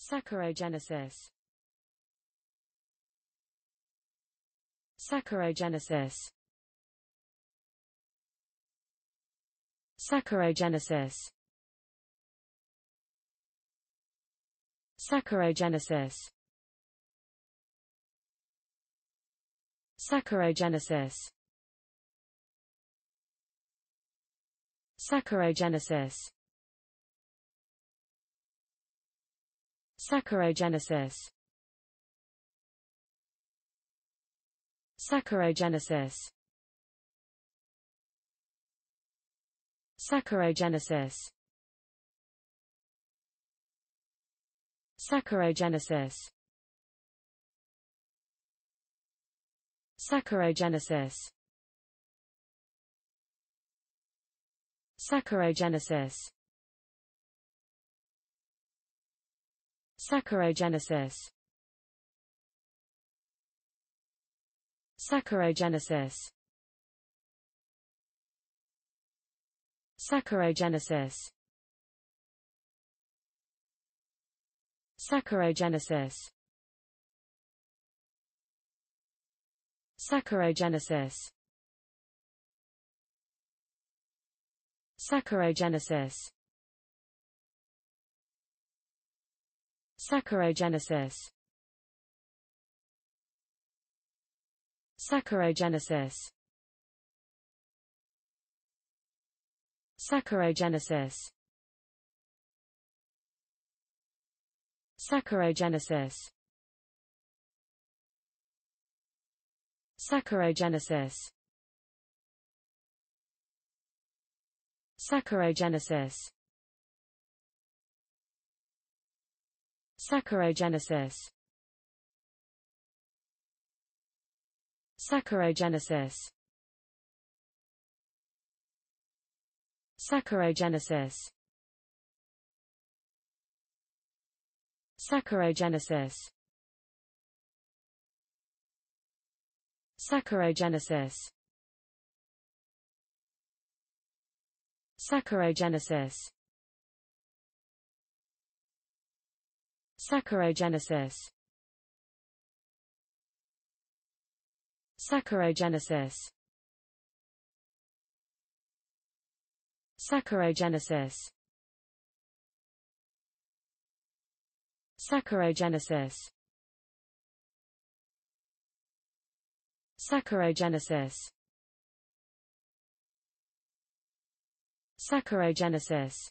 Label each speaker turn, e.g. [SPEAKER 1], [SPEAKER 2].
[SPEAKER 1] Saccharogenesis Saccharogenesis Saccharogenesis Saccharogenesis Saccharogenesis Saccharogenesis Saccharogenesis Saccharogenesis Saccharogenesis Saccharogenesis Saccharogenesis Saccharogenesis Saccharogenesis Saccharogenesis Saccharogenesis Saccharogenesis Saccharogenesis Saccharogenesis Saccharogenesis Saccharogenesis Saccharogenesis Saccharogenesis Saccharogenesis Saccharogenesis Saccharogenesis Saccharogenesis Saccharogenesis Saccharogenesis Saccharogenesis Saccharogenesis Saccharogenesis Saccharogenesis Saccharogenesis Saccharogenesis Saccharogenesis Saccharogenesis